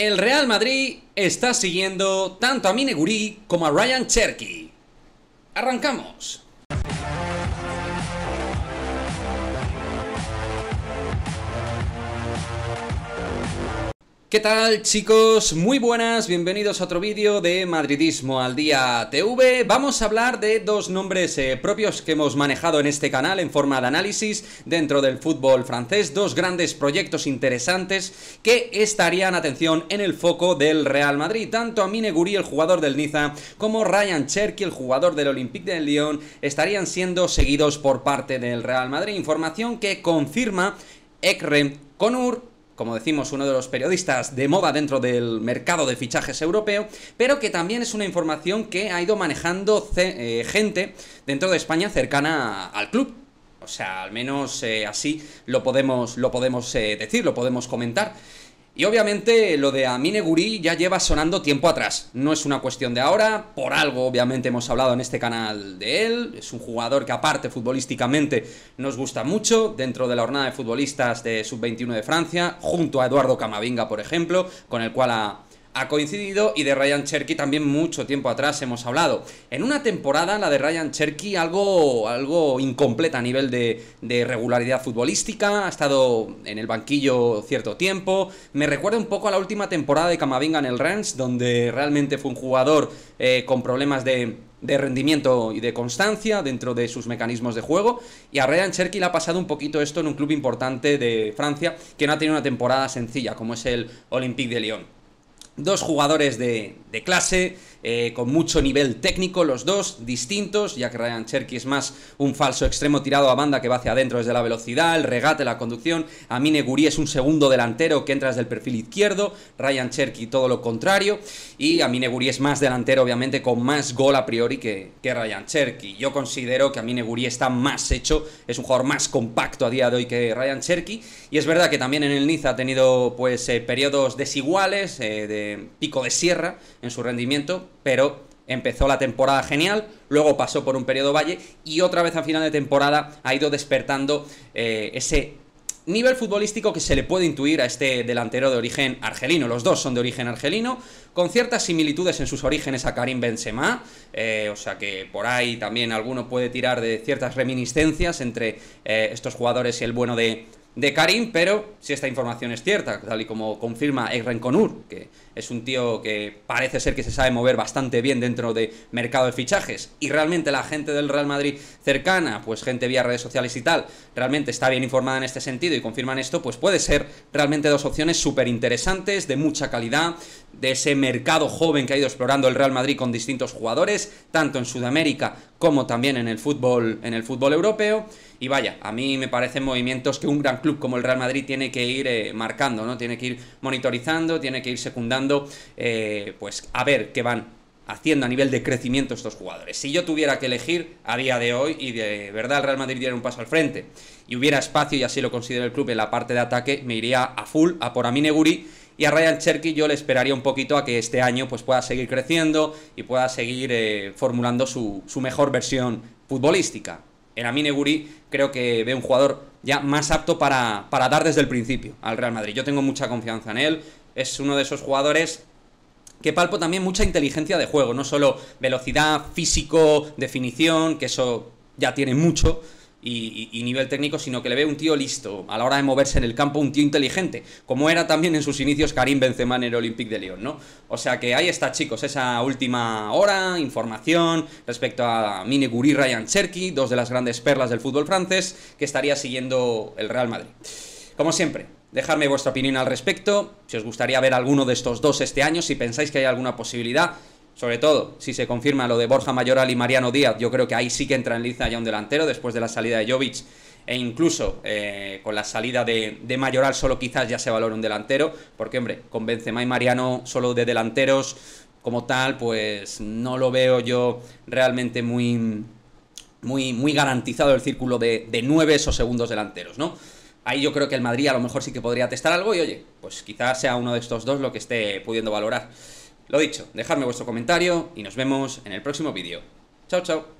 El Real Madrid está siguiendo tanto a Mineguri como a Ryan Cherky. ¡Arrancamos! ¿Qué tal chicos? Muy buenas, bienvenidos a otro vídeo de Madridismo al Día TV. Vamos a hablar de dos nombres eh, propios que hemos manejado en este canal en forma de análisis dentro del fútbol francés, dos grandes proyectos interesantes que estarían, atención, en el foco del Real Madrid. Tanto Amine Guri, el jugador del Niza, como Ryan Cherki, el jugador del Olympique de Lyon, estarían siendo seguidos por parte del Real Madrid. Información que confirma Ekrem Konur como decimos, uno de los periodistas de moda dentro del mercado de fichajes europeo, pero que también es una información que ha ido manejando eh, gente dentro de España cercana al club. O sea, al menos eh, así lo podemos, lo podemos eh, decir, lo podemos comentar. Y obviamente lo de Amine Guri ya lleva sonando tiempo atrás, no es una cuestión de ahora, por algo obviamente hemos hablado en este canal de él, es un jugador que aparte futbolísticamente nos gusta mucho, dentro de la jornada de futbolistas de Sub-21 de Francia, junto a Eduardo Camavinga por ejemplo, con el cual ha ha coincidido y de Ryan Cherky también mucho tiempo atrás hemos hablado. En una temporada, la de Ryan Cherky, algo, algo incompleta a nivel de, regularidad futbolística, ha estado en el banquillo cierto tiempo, me recuerda un poco a la última temporada de Camavinga en el Rennes, donde realmente fue un jugador eh, con problemas de, de rendimiento y de constancia dentro de sus mecanismos de juego. Y a Ryan Cherky le ha pasado un poquito esto en un club importante de Francia que no ha tenido una temporada sencilla como es el Olympique de Lyon dos jugadores de, clase, eh, con mucho nivel técnico, los dos distintos, ya que Ryan Cherky es más un falso extremo tirado a banda que va hacia adentro desde la velocidad, el regate, la conducción. Amine Gurí es un segundo delantero que entra desde el perfil izquierdo, Ryan Cherky todo lo contrario. Y Amine Gurí es más delantero, obviamente, con más gol a priori que, que Ryan Cherky. Yo considero que Amine Gurí está más hecho, es un jugador más compacto a día de hoy que Ryan Cherky. Y es verdad que también en el Niza ha tenido pues eh, periodos desiguales eh, de pico de sierra en su rendimiento, pero empezó la temporada genial, luego pasó por un periodo valle y otra vez a final de temporada ha ido despertando eh, ese nivel futbolístico que se le puede intuir a este delantero de origen argelino. Los dos son de origen argelino, con ciertas similitudes en sus orígenes a Karim Benzema, eh, o sea que por ahí también alguno puede tirar de ciertas reminiscencias entre eh, estos jugadores y el bueno de de Karim, pero si esta información es cierta, tal y como confirma Egren conur que es un tío que parece ser que se sabe mover bastante bien dentro de mercado de fichajes, y realmente la gente del Real Madrid cercana, pues gente vía redes sociales y tal, realmente está bien informada en este sentido y confirman esto, pues puede ser realmente dos opciones súper interesantes, de mucha calidad, de ese mercado joven que ha ido explorando el Real Madrid con distintos jugadores, tanto en Sudamérica como también en el fútbol, en el fútbol europeo, y vaya, a mí me parecen movimientos que un gran club como el Real Madrid tiene que ir eh, marcando, ¿no? Tiene que ir monitorizando, tiene que ir secundando, eh, pues a ver qué van haciendo a nivel de crecimiento estos jugadores. Si yo tuviera que elegir a día de hoy y de verdad el Real Madrid diera un paso al frente y hubiera espacio, y así lo considera el club, en la parte de ataque, me iría a full, a por Amine Guri y a Ryan Cherky yo le esperaría un poquito a que este año pues, pueda seguir creciendo y pueda seguir eh, formulando su, su mejor versión futbolística. En Amine Guri creo que ve un jugador ya más apto para, para dar desde el principio al Real Madrid. Yo tengo mucha confianza en él. Es uno de esos jugadores que palpo también mucha inteligencia de juego, no solo velocidad, físico, definición, que eso ya tiene mucho, y, nivel técnico, sino que le ve un tío listo a la hora de moverse en el campo, un tío inteligente, como era también en sus inicios Karim Benzema en el Olympique de Lyon, ¿no? O sea que ahí está, chicos, esa última hora, información respecto a Mine y Ryan Cherky, dos de las grandes perlas del fútbol francés, que estaría siguiendo el Real Madrid. Como siempre, dejadme vuestra opinión al respecto, si os gustaría ver alguno de estos dos este año, si pensáis que hay alguna posibilidad, sobre todo, si se confirma lo de Borja Mayoral y Mariano Díaz, yo creo que ahí sí que entra en liza ya un delantero después de la salida de Jovic e incluso eh, con la salida de, Mayoral solo quizás ya se valora un delantero, porque hombre, con Benzema y Mariano solo de delanteros como tal, pues no lo veo yo realmente muy, muy, muy garantizado el círculo de, nueve esos o segundos delanteros, ¿no? Ahí yo creo que el Madrid a lo mejor sí que podría testar algo y oye, pues quizás sea uno de estos dos lo que esté pudiendo valorar. Lo dicho, dejadme vuestro comentario y nos vemos en el próximo vídeo. Chao, chao.